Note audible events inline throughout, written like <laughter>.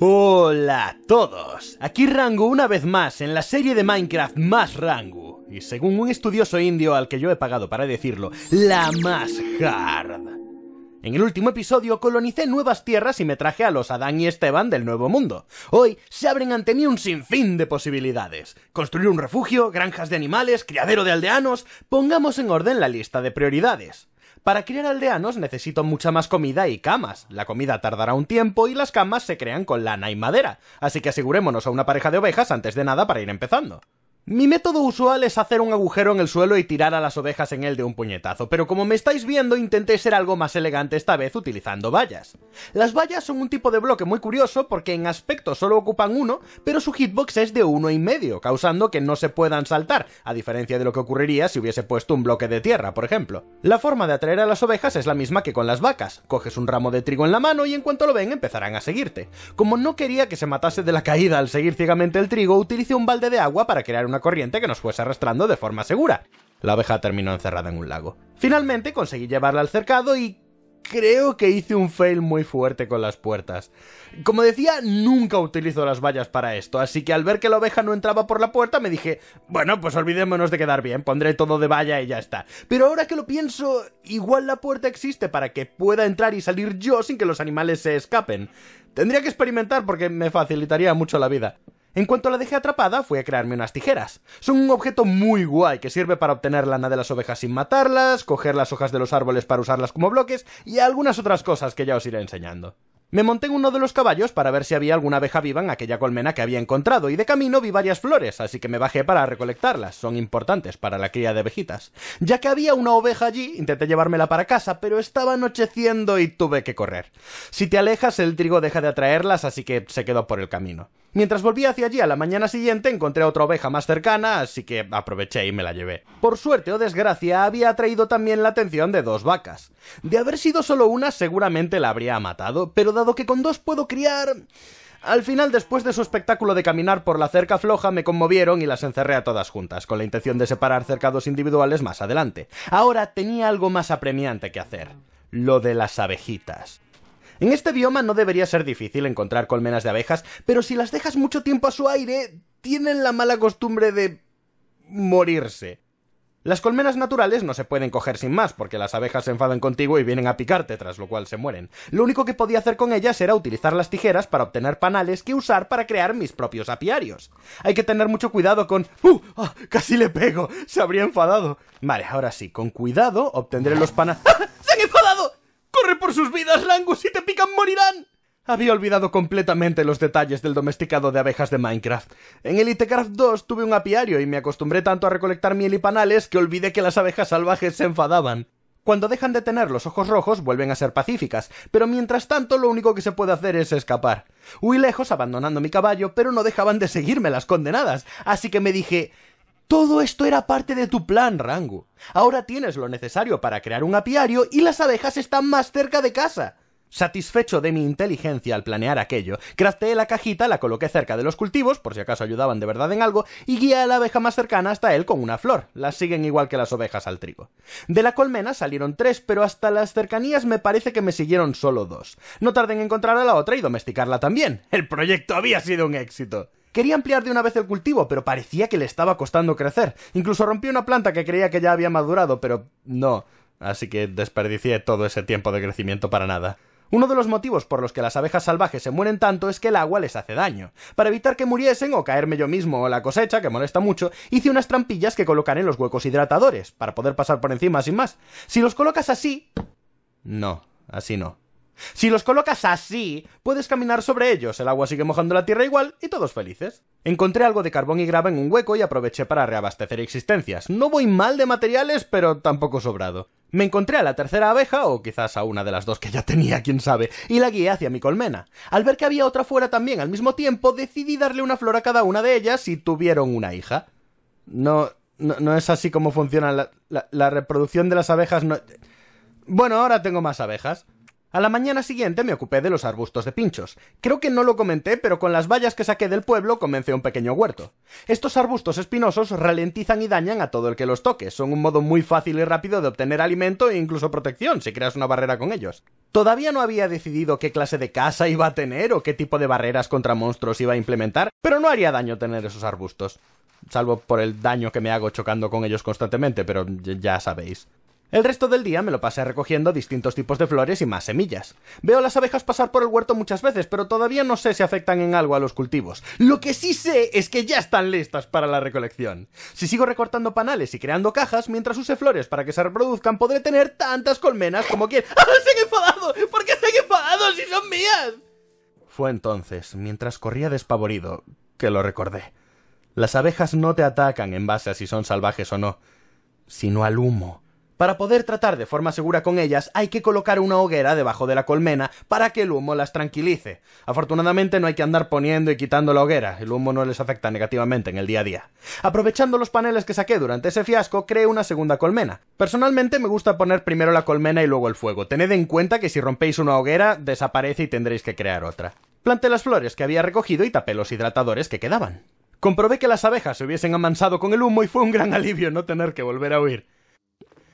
Hola a todos, aquí Rango una vez más en la serie de Minecraft más Rango, y según un estudioso indio al que yo he pagado para decirlo, la más hard. En el último episodio colonicé nuevas tierras y me traje a los Adán y Esteban del Nuevo Mundo. Hoy se abren ante mí un sinfín de posibilidades. Construir un refugio, granjas de animales, criadero de aldeanos... Pongamos en orden la lista de prioridades. Para criar aldeanos necesito mucha más comida y camas. La comida tardará un tiempo y las camas se crean con lana y madera, así que asegurémonos a una pareja de ovejas antes de nada para ir empezando. Mi método usual es hacer un agujero en el suelo y tirar a las ovejas en él de un puñetazo, pero como me estáis viendo intenté ser algo más elegante esta vez utilizando vallas. Las vallas son un tipo de bloque muy curioso porque en aspecto solo ocupan uno, pero su hitbox es de uno y medio, causando que no se puedan saltar, a diferencia de lo que ocurriría si hubiese puesto un bloque de tierra, por ejemplo. La forma de atraer a las ovejas es la misma que con las vacas, coges un ramo de trigo en la mano y en cuanto lo ven empezarán a seguirte. Como no quería que se matase de la caída al seguir ciegamente el trigo, utilicé un balde de agua para crear una corriente que nos fuese arrastrando de forma segura. La oveja terminó encerrada en un lago. Finalmente conseguí llevarla al cercado y creo que hice un fail muy fuerte con las puertas. Como decía, nunca utilizo las vallas para esto, así que al ver que la oveja no entraba por la puerta me dije, bueno, pues olvidémonos de quedar bien, pondré todo de valla y ya está. Pero ahora que lo pienso, igual la puerta existe para que pueda entrar y salir yo sin que los animales se escapen. Tendría que experimentar porque me facilitaría mucho la vida. En cuanto la dejé atrapada, fui a crearme unas tijeras. Son un objeto muy guay que sirve para obtener lana de las ovejas sin matarlas, coger las hojas de los árboles para usarlas como bloques y algunas otras cosas que ya os iré enseñando. Me monté en uno de los caballos para ver si había alguna abeja viva en aquella colmena que había encontrado, y de camino vi varias flores, así que me bajé para recolectarlas, son importantes para la cría de abejitas. Ya que había una oveja allí, intenté llevármela para casa, pero estaba anocheciendo y tuve que correr. Si te alejas, el trigo deja de atraerlas, así que se quedó por el camino. Mientras volví hacia allí a la mañana siguiente encontré otra oveja más cercana, así que aproveché y me la llevé. Por suerte o desgracia había atraído también la atención de dos vacas. De haber sido solo una seguramente la habría matado, pero que con dos puedo criar... Al final, después de su espectáculo de caminar por la cerca floja, me conmovieron y las encerré a todas juntas, con la intención de separar cercados individuales más adelante. Ahora tenía algo más apremiante que hacer. Lo de las abejitas. En este bioma no debería ser difícil encontrar colmenas de abejas, pero si las dejas mucho tiempo a su aire, tienen la mala costumbre de... morirse. Las colmenas naturales no se pueden coger sin más, porque las abejas se enfadan contigo y vienen a picarte, tras lo cual se mueren. Lo único que podía hacer con ellas era utilizar las tijeras para obtener panales que usar para crear mis propios apiarios. Hay que tener mucho cuidado con... ¡Uh! ¡Ah! ¡Casi le pego! Se habría enfadado. Vale, ahora sí, con cuidado obtendré los panales... ¡Ah! ¡Se han enfadado! ¡Corre por sus vidas, Rangus! ¡Si te pican, morirán! Había olvidado completamente los detalles del domesticado de abejas de Minecraft. En Elitecraft 2 tuve un apiario y me acostumbré tanto a recolectar miel y panales que olvidé que las abejas salvajes se enfadaban. Cuando dejan de tener los ojos rojos vuelven a ser pacíficas, pero mientras tanto lo único que se puede hacer es escapar. Huí lejos abandonando mi caballo, pero no dejaban de seguirme las condenadas, así que me dije todo esto era parte de tu plan, Rango. Ahora tienes lo necesario para crear un apiario y las abejas están más cerca de casa. Satisfecho de mi inteligencia al planear aquello, crafteé la cajita, la coloqué cerca de los cultivos, por si acaso ayudaban de verdad en algo, y guía a la abeja más cercana hasta él con una flor. Las siguen igual que las ovejas al trigo. De la colmena salieron tres, pero hasta las cercanías me parece que me siguieron solo dos. No tardé en encontrar a la otra y domesticarla también. El proyecto había sido un éxito. Quería ampliar de una vez el cultivo, pero parecía que le estaba costando crecer. Incluso rompí una planta que creía que ya había madurado, pero no. Así que desperdicié todo ese tiempo de crecimiento para nada. Uno de los motivos por los que las abejas salvajes se mueren tanto es que el agua les hace daño. Para evitar que muriesen o caerme yo mismo o la cosecha, que molesta mucho, hice unas trampillas que colocar en los huecos hidratadores, para poder pasar por encima sin más. Si los colocas así... No, así no. Si los colocas así, puedes caminar sobre ellos, el agua sigue mojando la tierra igual y todos felices. Encontré algo de carbón y grava en un hueco y aproveché para reabastecer existencias. No voy mal de materiales, pero tampoco sobrado. Me encontré a la tercera abeja, o quizás a una de las dos que ya tenía, quién sabe, y la guié hacia mi colmena. Al ver que había otra fuera también al mismo tiempo, decidí darle una flor a cada una de ellas y tuvieron una hija. No, no, es así como funciona la, la, la reproducción de las abejas. No... Bueno, ahora tengo más abejas. A la mañana siguiente me ocupé de los arbustos de pinchos. Creo que no lo comenté, pero con las vallas que saqué del pueblo comencé un pequeño huerto. Estos arbustos espinosos ralentizan y dañan a todo el que los toque. Son un modo muy fácil y rápido de obtener alimento e incluso protección si creas una barrera con ellos. Todavía no había decidido qué clase de casa iba a tener o qué tipo de barreras contra monstruos iba a implementar, pero no haría daño tener esos arbustos. Salvo por el daño que me hago chocando con ellos constantemente, pero ya sabéis. El resto del día me lo pasé recogiendo distintos tipos de flores y más semillas. Veo las abejas pasar por el huerto muchas veces, pero todavía no sé si afectan en algo a los cultivos. Lo que sí sé es que ya están listas para la recolección. Si sigo recortando panales y creando cajas, mientras use flores para que se reproduzcan, podré tener tantas colmenas como quiera. <laughs> ¡Ah, se han enfadado! ¿Por qué se enfadado si son mías? Fue entonces, mientras corría despavorido, que lo recordé. Las abejas no te atacan en base a si son salvajes o no, sino al humo para poder tratar de forma segura con ellas hay que colocar una hoguera debajo de la colmena para que el humo las tranquilice. Afortunadamente no hay que andar poniendo y quitando la hoguera, el humo no les afecta negativamente en el día a día. Aprovechando los paneles que saqué durante ese fiasco, creé una segunda colmena. Personalmente me gusta poner primero la colmena y luego el fuego. Tened en cuenta que si rompéis una hoguera desaparece y tendréis que crear otra. Planté las flores que había recogido y tapé los hidratadores que quedaban. Comprobé que las abejas se hubiesen amansado con el humo y fue un gran <laughs> alivio no tener que volver a huir.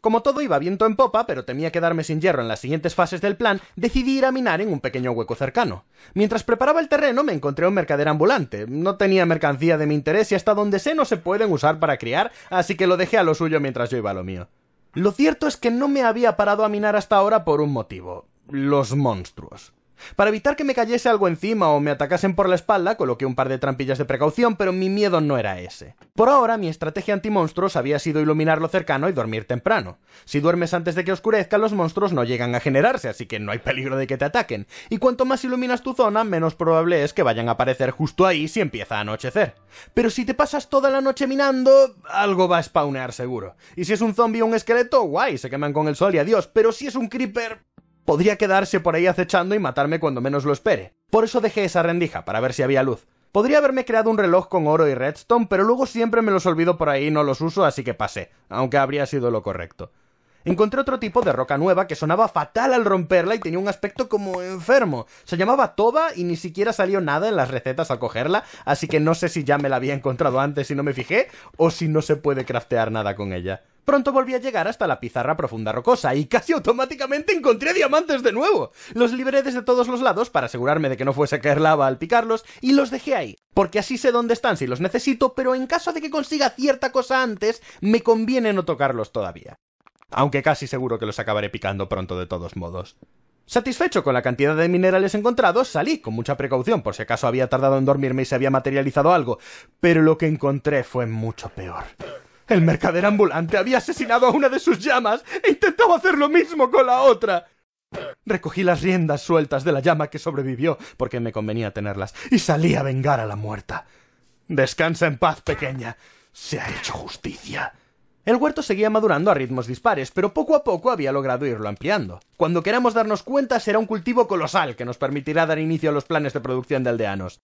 Como todo iba viento en popa, pero temía quedarme sin hierro en las siguientes fases del plan, decidí ir a minar en un pequeño hueco cercano. Mientras preparaba el terreno me encontré un mercader ambulante. No tenía mercancía de mi interés y hasta donde sé no se pueden usar para criar, así que lo dejé a lo suyo mientras yo iba a lo mío. Lo cierto es que no me había parado a minar hasta ahora por un motivo. Los monstruos. Para evitar que me cayese algo encima o me atacasen por la espalda, coloqué un par de trampillas de precaución, pero mi miedo no era ese. Por ahora, mi estrategia antimonstruos había sido iluminar lo cercano y dormir temprano. Si duermes antes de que oscurezca, los monstruos no llegan a generarse, así que no hay peligro de que te ataquen. Y cuanto más iluminas tu zona, menos probable es que vayan a aparecer justo ahí si empieza a anochecer. Pero si te pasas toda la noche minando, algo va a spawnear seguro. Y si es un zombie o un esqueleto, guay, se queman con el sol y adiós, pero si es un creeper, podría quedarse por ahí acechando y matarme cuando menos lo espere. Por eso dejé esa rendija, para ver si había luz. Podría haberme creado un reloj con oro y redstone, pero luego siempre me los olvido por ahí y no los uso, así que pasé, aunque habría sido lo correcto. Encontré otro tipo de roca nueva que sonaba fatal al romperla y tenía un aspecto como enfermo. Se llamaba toba y ni siquiera salió nada en las recetas al cogerla, así que no sé si ya me la había encontrado antes y no me fijé, o si no se puede craftear nada con ella. Pronto volví a llegar hasta la pizarra profunda rocosa y casi automáticamente encontré diamantes de nuevo. Los libré desde todos los lados para asegurarme de que no fuese a caer lava al picarlos y los dejé ahí, porque así sé dónde están si los necesito, pero en caso de que consiga cierta cosa antes, me conviene no tocarlos todavía. Aunque casi seguro que los acabaré picando pronto de todos modos. Satisfecho con la cantidad de minerales encontrados, salí con mucha precaución por si acaso había tardado en dormirme y se había materializado algo, pero lo que encontré fue mucho peor. El mercader ambulante había asesinado a una de sus llamas e intentaba hacer lo mismo con la otra. Recogí las riendas sueltas de la llama que sobrevivió, porque me convenía tenerlas, y salí a vengar a la muerta. Descansa en paz, pequeña. Se ha hecho justicia. El huerto seguía madurando a ritmos dispares, pero poco a poco había logrado irlo ampliando. Cuando queramos darnos cuenta será un cultivo colosal que nos permitirá dar inicio a los planes de producción de aldeanos.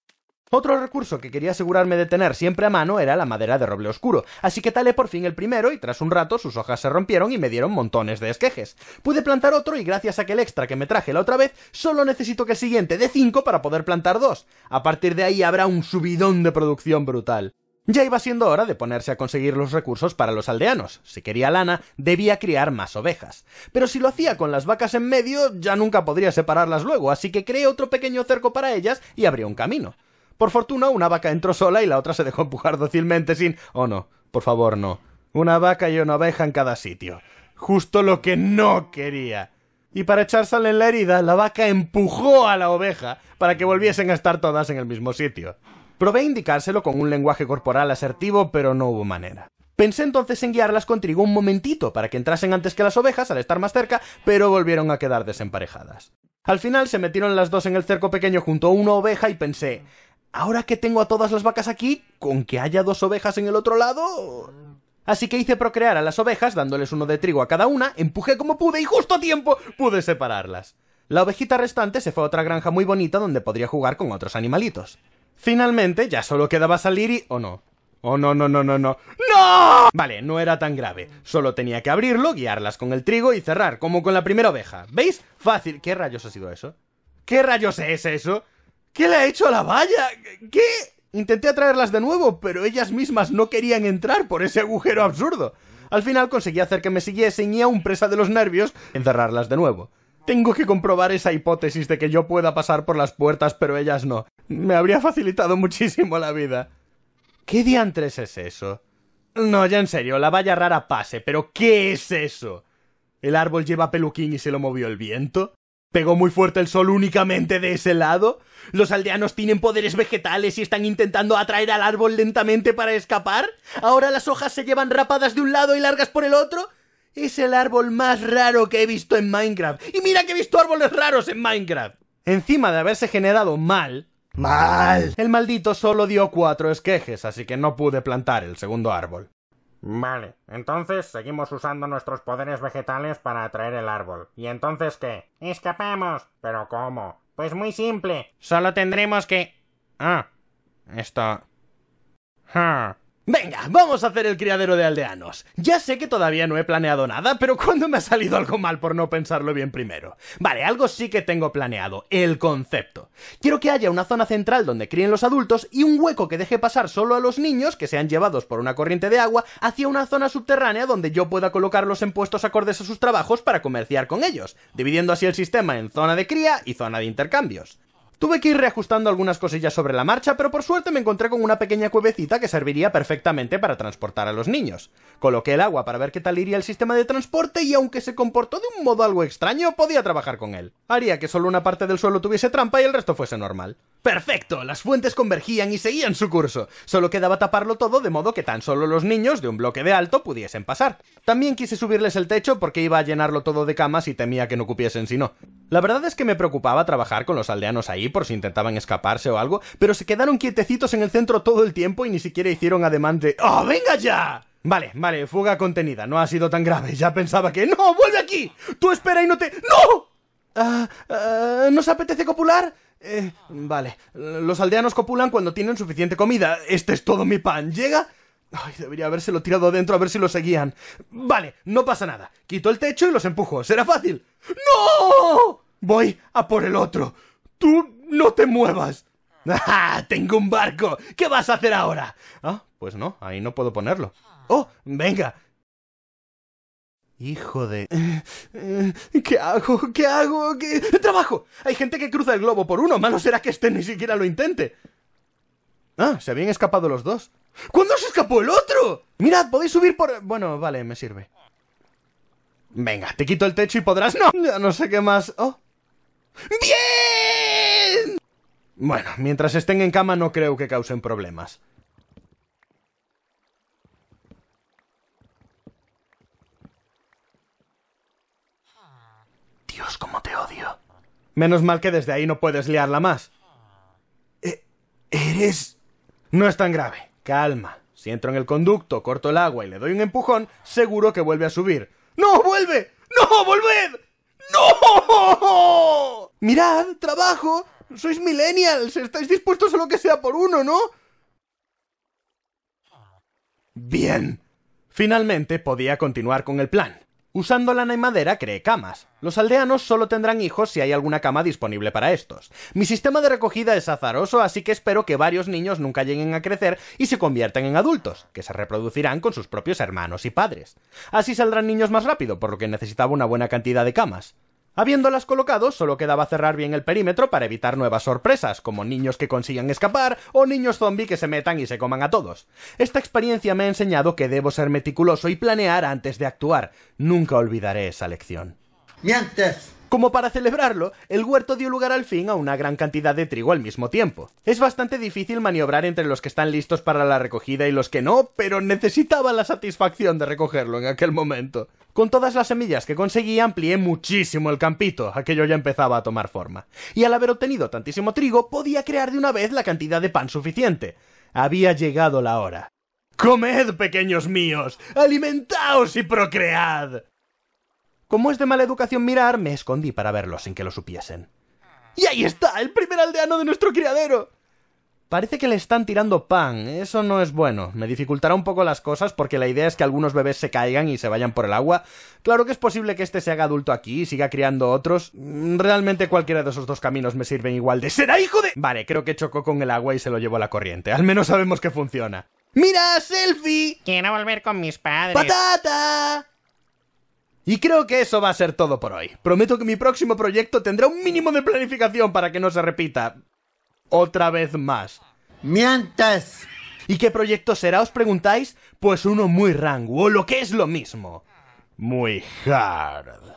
Otro recurso que quería asegurarme de tener siempre a mano era la madera de roble oscuro, así que talé por fin el primero y tras un rato sus hojas se rompieron y me dieron montones de esquejes. Pude plantar otro y gracias a aquel extra que me traje la otra vez, solo necesito que el siguiente de 5 para poder plantar dos. A partir de ahí habrá un subidón de producción brutal. Ya iba siendo hora de ponerse a conseguir los recursos para los aldeanos. Si quería lana, debía criar más ovejas. Pero si lo hacía con las vacas en medio, ya nunca podría separarlas luego, así que creé otro pequeño cerco para ellas y abrí un camino. Por fortuna, una vaca entró sola y la otra se dejó empujar dócilmente sin. Oh no, por favor, no. Una vaca y una oveja en cada sitio. Justo lo que no quería. Y para echar en la herida, la vaca empujó a la oveja para que volviesen a estar todas en el mismo sitio. Probé indicárselo con un lenguaje corporal asertivo, pero no hubo manera. Pensé entonces en guiarlas con trigo un momentito para que entrasen antes que las ovejas al estar más cerca, pero volvieron a quedar desemparejadas. Al final se metieron las dos en el cerco pequeño junto a una oveja y pensé Ahora que tengo a todas las vacas aquí, con que haya dos ovejas en el otro lado... Así que hice procrear a las ovejas, dándoles uno de trigo a cada una, empujé como pude y justo a tiempo pude separarlas. La ovejita restante se fue a otra granja muy bonita donde podría jugar con otros animalitos. Finalmente, ya solo quedaba salir y... oh, no? Oh, no, no, no, no, no. ¡No! Vale, no era tan grave. Solo tenía que abrirlo, guiarlas con el trigo y cerrar, como con la primera oveja. ¿Veis? Fácil. ¿Qué rayos ha sido eso? ¿Qué rayos es eso? ¿Qué le ha hecho a la valla? ¿Qué? Intenté atraerlas de nuevo, pero ellas mismas no querían entrar por ese agujero absurdo. Al final conseguí hacer que me siguiesen y aún presa de los nervios, encerrarlas de nuevo. Tengo que comprobar esa hipótesis de que yo pueda pasar por las puertas, pero ellas no. Me habría facilitado muchísimo la vida. ¿Qué diantres es eso? No, ya en serio, la valla rara pase, pero ¿qué es eso? ¿El árbol lleva peluquín y se lo movió el viento? ¿Pegó muy fuerte el sol únicamente de ese lado? ¿Los aldeanos tienen poderes vegetales y están intentando atraer al árbol lentamente para escapar? ¿Ahora las hojas se llevan rapadas de un lado y largas por el otro? Es el árbol más raro que he visto en Minecraft. Y mira que he visto árboles raros en Minecraft. Encima de haberse generado mal... Mal. El maldito solo dio cuatro esquejes, así que no pude plantar el segundo árbol. Vale, entonces seguimos usando nuestros poderes vegetales para atraer el árbol. ¿Y entonces qué? Escapamos. ¿Pero cómo? Pues muy simple. Solo tendremos que... Ah. Esto... Ah. Venga, vamos a hacer el criadero de aldeanos. Ya sé que todavía no he planeado nada, pero ¿cuándo me ha salido algo mal por no pensarlo bien primero? Vale, algo sí que tengo planeado, el concepto. Quiero que haya una zona central donde críen los adultos y un hueco que deje pasar solo a los niños, que sean llevados por una corriente de agua, hacia una zona subterránea donde yo pueda colocarlos en puestos acordes a sus trabajos para comerciar con ellos, dividiendo así el sistema en zona de cría y zona de intercambios. Tuve que ir reajustando algunas cosillas sobre la marcha, pero por suerte me encontré con una pequeña cuevecita que serviría perfectamente para transportar a los niños. Coloqué el agua para ver qué tal iría el sistema de transporte y aunque se comportó de un modo algo extraño, podía trabajar con él. Haría que solo una parte del suelo tuviese trampa y el resto fuese normal. Perfecto, las fuentes convergían y seguían su curso. Solo quedaba taparlo todo de modo que tan solo los niños de un bloque de alto pudiesen pasar. También quise subirles el techo porque iba a llenarlo todo de camas y temía que no cupiesen si no. La verdad es que me preocupaba trabajar con los aldeanos ahí por si intentaban escaparse o algo, pero se quedaron quietecitos en el centro todo el tiempo y ni siquiera hicieron ademán de ¡Oh, venga ya! Vale, vale, fuga contenida, no ha sido tan grave, ya pensaba que ¡No, vuelve aquí! ¡Tú espera y no te... ¡No! Ah, ah se apetece copular? Eh, vale, los aldeanos copulan cuando tienen suficiente comida. Este es todo mi pan, ¿llega? Ay, debería habérselo tirado adentro a ver si lo seguían. Vale, no pasa nada. Quito el techo y los empujo. Será fácil. ¡No! Voy a por el otro. Tú no te muevas. <laughs> ¡Ah! Tengo un barco. ¿Qué vas a hacer ahora? Ah, pues no, ahí no puedo ponerlo. Oh, venga. Hijo de... Eh, eh, ¿Qué hago? ¿Qué hago? ¿Qué... ¡Trabajo! Hay gente que cruza el globo por uno. Malo será que este ni siquiera lo intente. Ah, se habían escapado los dos. ¿Cuándo se escapó el otro? Mirad, podéis subir por... Bueno, vale, me sirve. Venga, te quito el techo y podrás... ¡No! no sé qué más... ¡Oh! ¡Bien! Bueno, mientras estén en cama no creo que causen problemas. Dios, cómo te odio. Menos mal que desde ahí no puedes liarla más. Eh, ¿Eres...? No es tan grave. Calma. Si entro en el conducto, corto el agua y le doy un empujón, seguro que vuelve a subir. ¡No, vuelve! ¡No, volved! ¡No! Mirad, trabajo. Sois millennials. Estáis dispuestos a lo que sea por uno, ¿no? Bien. Finalmente podía continuar con el plan. Usando lana y madera cree camas. Los aldeanos solo tendrán hijos si hay alguna cama disponible para estos. Mi sistema de recogida es azaroso, así que espero que varios niños nunca lleguen a crecer y se conviertan en adultos, que se reproducirán con sus propios hermanos y padres. Así saldrán niños más rápido, por lo que necesitaba una buena cantidad de camas. Habiéndolas colocado, solo quedaba cerrar bien el perímetro para evitar nuevas sorpresas, como niños que consigan escapar o niños zombie que se metan y se coman a todos. Esta experiencia me ha enseñado que debo ser meticuloso y planear antes de actuar. Nunca olvidaré esa lección. Mientes. Como para celebrarlo, el huerto dio lugar al fin a una gran cantidad de trigo al mismo tiempo. Es bastante difícil maniobrar entre los que están listos para la recogida y los que no, pero necesitaba la satisfacción de recogerlo en aquel momento. Con todas las semillas que conseguí amplié muchísimo el campito, aquello ya empezaba a tomar forma. Y al haber obtenido tantísimo trigo, podía crear de una vez la cantidad de pan suficiente. Había llegado la hora. Comed, pequeños míos, alimentaos y procread. Como es de mala educación mirar, me escondí para verlo sin que lo supiesen. ¡Y ahí está! ¡El primer aldeano de nuestro criadero! Parece que le están tirando pan. Eso no es bueno. Me dificultará un poco las cosas porque la idea es que algunos bebés se caigan y se vayan por el agua. Claro que es posible que este se haga adulto aquí y siga criando otros. Mm, realmente cualquiera de esos dos caminos me sirven igual de... ¡Será hijo de...! Vale, creo que chocó con el agua y se lo llevó a la corriente. Al menos sabemos que funciona. ¡Mira, selfie! Quiero volver con mis padres. ¡Patata! Y creo que eso va a ser todo por hoy. Prometo que mi próximo proyecto tendrá un mínimo de planificación para que no se repita. Otra vez más. ¡Mientes! ¿Y qué proyecto será, os preguntáis? Pues uno muy rango, o lo que es lo mismo. Muy hard.